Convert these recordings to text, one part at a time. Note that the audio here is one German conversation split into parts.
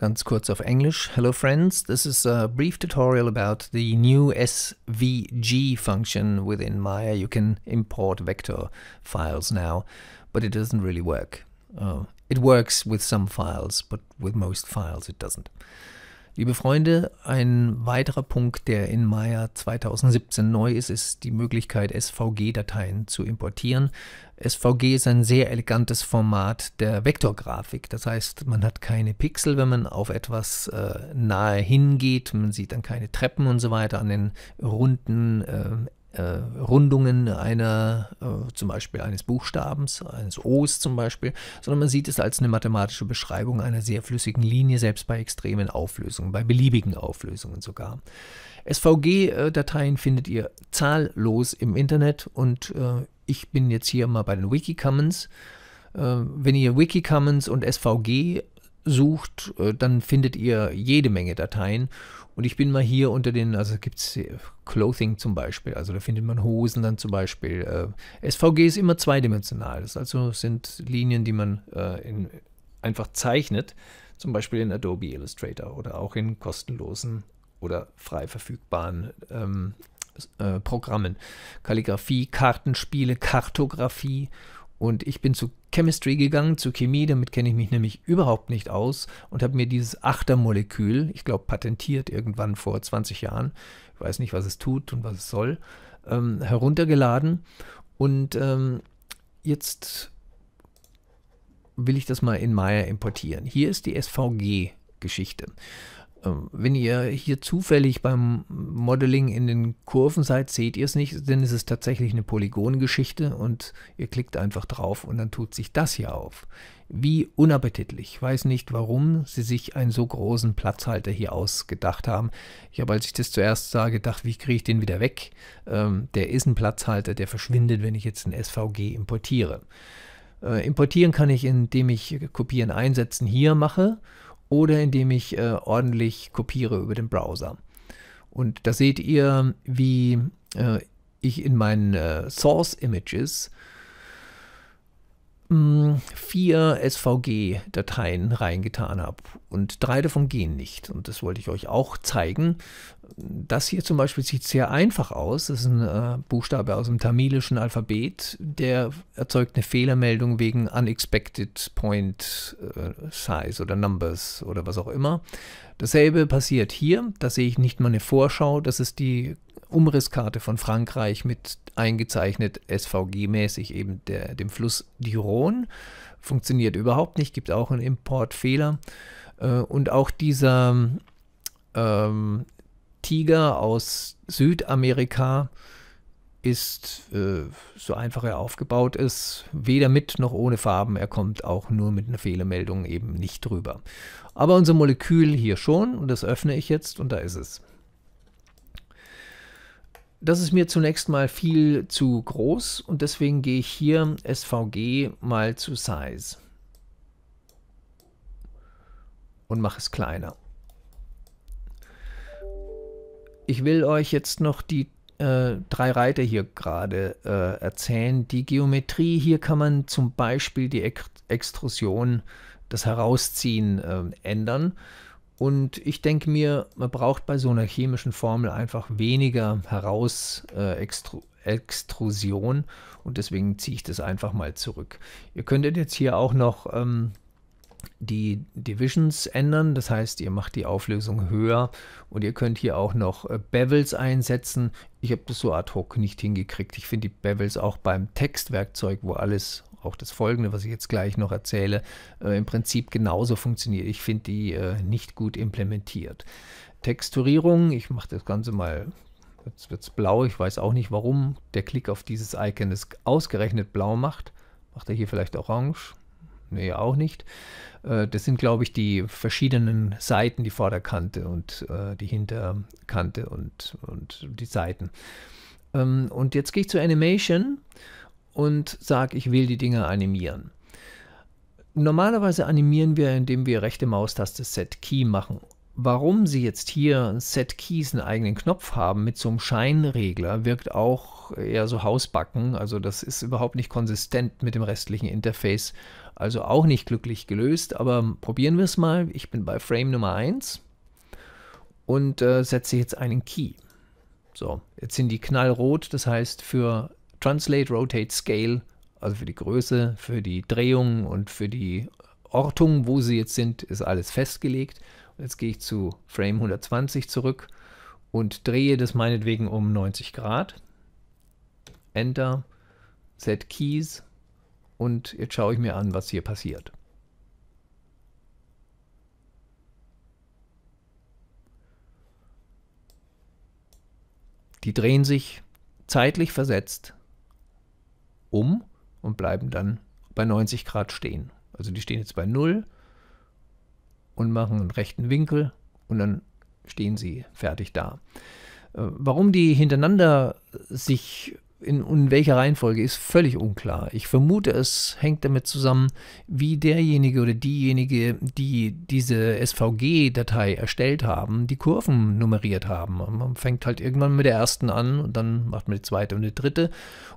ganz kurz auf Englisch. Hello friends, this is a brief tutorial about the new SVG function within Maya. You can import vector files now, but it doesn't really work. Oh, it works with some files, but with most files it doesn't. Liebe Freunde, ein weiterer Punkt, der in Maya 2017 neu ist, ist die Möglichkeit, SVG-Dateien zu importieren. SVG ist ein sehr elegantes Format der Vektorgrafik. Das heißt, man hat keine Pixel, wenn man auf etwas äh, nahe hingeht. Man sieht dann keine Treppen und so weiter an den runden äh, äh, Rundungen einer, äh, zum Beispiel eines Buchstabens, eines O's zum Beispiel, sondern man sieht es als eine mathematische Beschreibung einer sehr flüssigen Linie, selbst bei extremen Auflösungen, bei beliebigen Auflösungen sogar. SVG-Dateien äh, findet ihr zahllos im Internet und ich bin jetzt hier mal bei den Wikicommons. Wenn ihr Wikicommons und SVG sucht, dann findet ihr jede Menge Dateien und ich bin mal hier unter den, also gibt es äh, Clothing zum Beispiel, also da findet man Hosen dann zum Beispiel. Äh, SVG ist immer zweidimensional, das also sind Linien, die man äh, in, einfach zeichnet, zum Beispiel in Adobe Illustrator oder auch in kostenlosen oder frei verfügbaren ähm, äh, Programmen. Kalligrafie, Kartenspiele, Kartografie und ich bin zu Chemistry gegangen, zu Chemie, damit kenne ich mich nämlich überhaupt nicht aus und habe mir dieses Achtermolekül, ich glaube, patentiert irgendwann vor 20 Jahren, ich weiß nicht, was es tut und was es soll, ähm, heruntergeladen. Und ähm, jetzt will ich das mal in Maya importieren. Hier ist die SVG-Geschichte. Ähm, wenn ihr hier zufällig beim Modeling in den Kurven seid, seht ihr es nicht, denn es ist tatsächlich eine Polygongeschichte und ihr klickt einfach drauf und dann tut sich das hier auf. Wie unappetitlich. Ich weiß nicht, warum sie sich einen so großen Platzhalter hier ausgedacht haben. Ich habe, als ich das zuerst sah, gedacht, wie kriege ich den wieder weg? Ähm, der ist ein Platzhalter, der verschwindet, wenn ich jetzt ein SVG importiere. Äh, importieren kann ich, indem ich Kopieren einsetzen hier mache oder indem ich äh, ordentlich kopiere über den Browser. Und da seht ihr, wie äh, ich in meinen äh, Source Images vier SVG-Dateien reingetan habe. Und drei davon gehen nicht. Und das wollte ich euch auch zeigen. Das hier zum Beispiel sieht sehr einfach aus. Das ist ein äh, Buchstabe aus dem tamilischen Alphabet. Der erzeugt eine Fehlermeldung wegen Unexpected Point äh, Size oder Numbers oder was auch immer. Dasselbe passiert hier. Da sehe ich nicht mal eine Vorschau. Das ist die Umrisskarte von Frankreich mit eingezeichnet, SVG-mäßig eben der, dem Fluss Diron. Funktioniert überhaupt nicht, gibt auch einen Importfehler. Äh, und auch dieser ähm, Tiger aus Südamerika ist, äh, so einfach er aufgebaut ist, weder mit noch ohne Farben. Er kommt auch nur mit einer Fehlermeldung eben nicht drüber. Aber unser Molekül hier schon und das öffne ich jetzt und da ist es das ist mir zunächst mal viel zu groß und deswegen gehe ich hier SVG mal zu Size und mache es kleiner. Ich will euch jetzt noch die äh, drei Reiter hier gerade äh, erzählen. Die Geometrie, hier kann man zum Beispiel die Ek Extrusion, das Herausziehen äh, ändern. Und ich denke mir, man braucht bei so einer chemischen Formel einfach weniger Herausextrusion äh, und deswegen ziehe ich das einfach mal zurück. Ihr könntet jetzt hier auch noch ähm, die Divisions ändern, das heißt, ihr macht die Auflösung höher und ihr könnt hier auch noch äh, Bevels einsetzen. Ich habe das so ad hoc nicht hingekriegt. Ich finde die Bevels auch beim Textwerkzeug, wo alles auch das folgende, was ich jetzt gleich noch erzähle, äh, im Prinzip genauso funktioniert. Ich finde die äh, nicht gut implementiert. Texturierung, ich mache das Ganze mal, jetzt wird es blau, ich weiß auch nicht warum der Klick auf dieses Icon es ausgerechnet blau macht. Macht er hier vielleicht orange? Nee, auch nicht. Äh, das sind, glaube ich, die verschiedenen Seiten, die Vorderkante und äh, die Hinterkante und, und die Seiten. Ähm, und jetzt gehe ich zu Animation und sage, ich will die Dinger animieren. Normalerweise animieren wir, indem wir rechte Maustaste Set Key machen. Warum sie jetzt hier Set Keys einen eigenen Knopf haben mit so einem Scheinregler, wirkt auch eher so hausbacken. Also das ist überhaupt nicht konsistent mit dem restlichen Interface. Also auch nicht glücklich gelöst, aber probieren wir es mal. Ich bin bei Frame Nummer 1 und äh, setze jetzt einen Key. So, jetzt sind die knallrot, das heißt für Translate, Rotate, Scale, also für die Größe, für die Drehung und für die Ortung, wo sie jetzt sind, ist alles festgelegt. Und jetzt gehe ich zu Frame 120 zurück und drehe das meinetwegen um 90 Grad. Enter, Set Keys und jetzt schaue ich mir an, was hier passiert. Die drehen sich zeitlich versetzt um und bleiben dann bei 90 Grad stehen. Also die stehen jetzt bei 0 und machen einen rechten Winkel und dann stehen sie fertig da. Äh, warum die hintereinander sich in, in welcher Reihenfolge ist völlig unklar. Ich vermute, es hängt damit zusammen, wie derjenige oder diejenige, die diese SVG-Datei erstellt haben, die Kurven nummeriert haben. Man fängt halt irgendwann mit der ersten an und dann macht man die zweite und die dritte.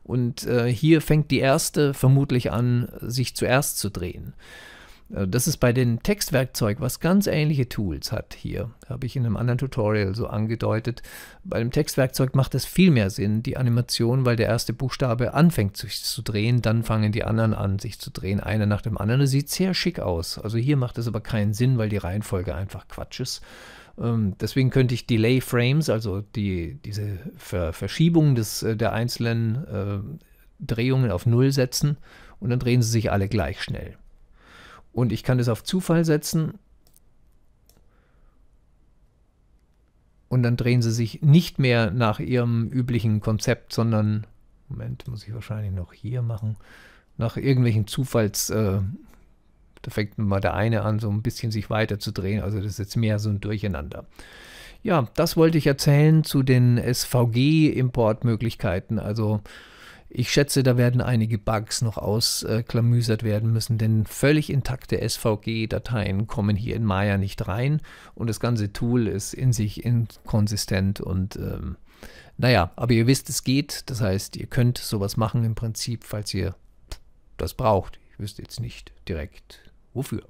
Und äh, hier fängt die erste vermutlich an, sich zuerst zu drehen. Äh, das ist bei dem Textwerkzeug, was ganz ähnliche Tools hat hier. Habe ich in einem anderen Tutorial so angedeutet. Bei dem Textwerkzeug macht es viel mehr Sinn, die Animation, weil der erste Buchstabe anfängt sich zu drehen, dann fangen die anderen an sich zu drehen, einer nach dem anderen. Das sieht sehr schick aus. Also hier macht es aber keinen Sinn, weil die Reihenfolge einfach Quatsch ist. Ähm, deswegen könnte ich Delay Frames, also die, diese Ver Verschiebung des, äh, der einzelnen äh, Drehungen auf Null setzen und dann drehen sie sich alle gleich schnell. Und ich kann das auf Zufall setzen. Und dann drehen sie sich nicht mehr nach ihrem üblichen Konzept, sondern, Moment, muss ich wahrscheinlich noch hier machen, nach irgendwelchen Zufalls... Äh, da fängt mal der eine an, so ein bisschen sich weiter zu drehen. Also das ist jetzt mehr so ein Durcheinander. Ja, das wollte ich erzählen zu den SVG-Importmöglichkeiten. Also ich schätze, da werden einige Bugs noch ausklamüsert werden müssen, denn völlig intakte SVG-Dateien kommen hier in Maya nicht rein und das ganze Tool ist in sich inkonsistent und ähm, naja, aber ihr wisst, es geht. Das heißt, ihr könnt sowas machen im Prinzip, falls ihr das braucht. Ich wüsste jetzt nicht direkt wofür.